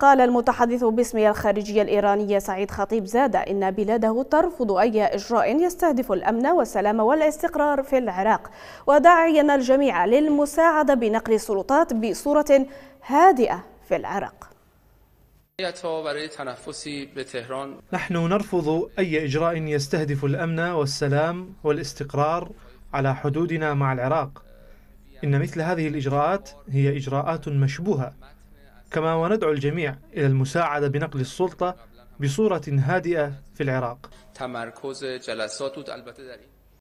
قال المتحدث باسم الخارجية الإيرانية سعيد خطيب زاد إن بلاده ترفض أي إجراء يستهدف الأمن والسلام والاستقرار في العراق وداعيا الجميع للمساعدة بنقل السلطات بصورة هادئة في العراق نحن نرفض أي إجراء يستهدف الأمن والسلام والاستقرار على حدودنا مع العراق إن مثل هذه الإجراءات هي إجراءات مشبوهة كما وندعو الجميع إلى المساعدة بنقل السلطة بصورة هادئة في العراق